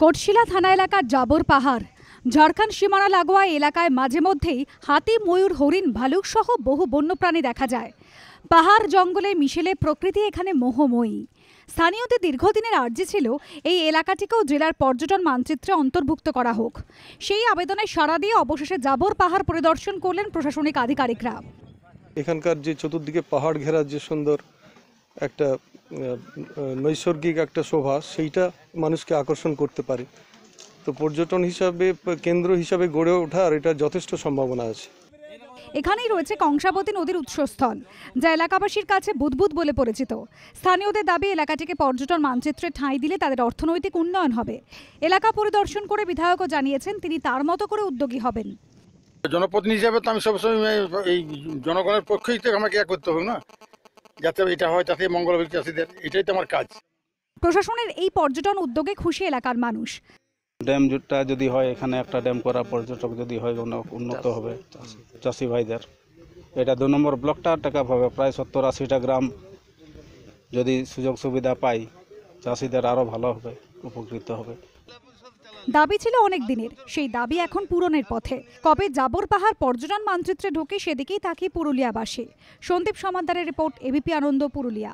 কোটশিলা থানা এলাকার জাবর পাহাড় ঝাড়খণ্ড সীমানা লাগোয়া এলাকায় মাঝে মধ্যেই হাতি ময়ূর হরিণ ভালুক সহ বহু বন্যপ্রাণী দেখা যায় পাহাড় জঙ্গলে মিশেলে প্রকৃতি এখানে মোহময়ী স্থানীয়দের দীর্ঘদিনের আর্জি ছিল এই এলাকাটিকেও জেলার পর্যটন মানচিত্রে অন্তর্ভুক্ত করা হোক সেই আবেদনে সাড়া দিয়ে অবশেষে জাবর পাহাড় পরিদর্শন করলেন প্রশাসনিক আধিকারিকরা এখানকার যে চতুর্দিকে পাহাড় ঘেরা যে সুন্দর একটা নৈসর্গিক একটা শোভা সেইটা মানুষকে আকর্ষণ করতে পারে তো পর্যটন হিসাবে কেন্দ্র হিসাবে গড়ে ওঠার এটা যথেষ্ট সম্ভাবনা আছে এখানেই রয়েছে কংসাবতী নদীর উৎসস্থল যা এলাকাবাসীর কাছে বুদবুদ বলে পরিচিত স্থানীয়দের দাবি এলাকাটিকে পর্যটন মানচিত্রে ঠাঁই দিলে তাদের অর্থনৈতিক উন্নয়ন হবে এলাকা পরিদর্শন করে বিধায়কও জানিয়েছেন তিনি তার মতো করে উদ্যোগী হবেন জনপ্রতিনিধি হিসাবে তো আমি সবসময় এই জনগণের পক্ষেই তো আমাকে করতে হবে না যাতে এটা হয় তাতে মঙ্গল হবে চাষিদের এটাই তো আমার কাজ প্রশাসনের এই পর্যটন উদ্যোগে খুশি এলাকার মানুষ ড্যামটা যদি হয় এখানে একটা ড্যাম করা পর্যটক যদি হয় উন্নত হবে চাষি ভাইদের এটা দু নম্বর ব্লকটা টাকা পাবে প্রায় সত্তর আশিটা গ্রাম যদি সুযোগ সুবিধা পাই চাষিদের আরও ভালো হবে উপকৃত হবে দাবি ছিল অনেক দিনের সেই দাবি এখন পূরণের পথে কবে জাবর পাহাড় পর্যটন মানচিত্রে ঢোকে সেদিকেই তাকিয়ে পুরুলিয়াবাসী সন্দীপ সমাদারের রিপোর্ট এবিপি আনন্দ পুরুলিয়া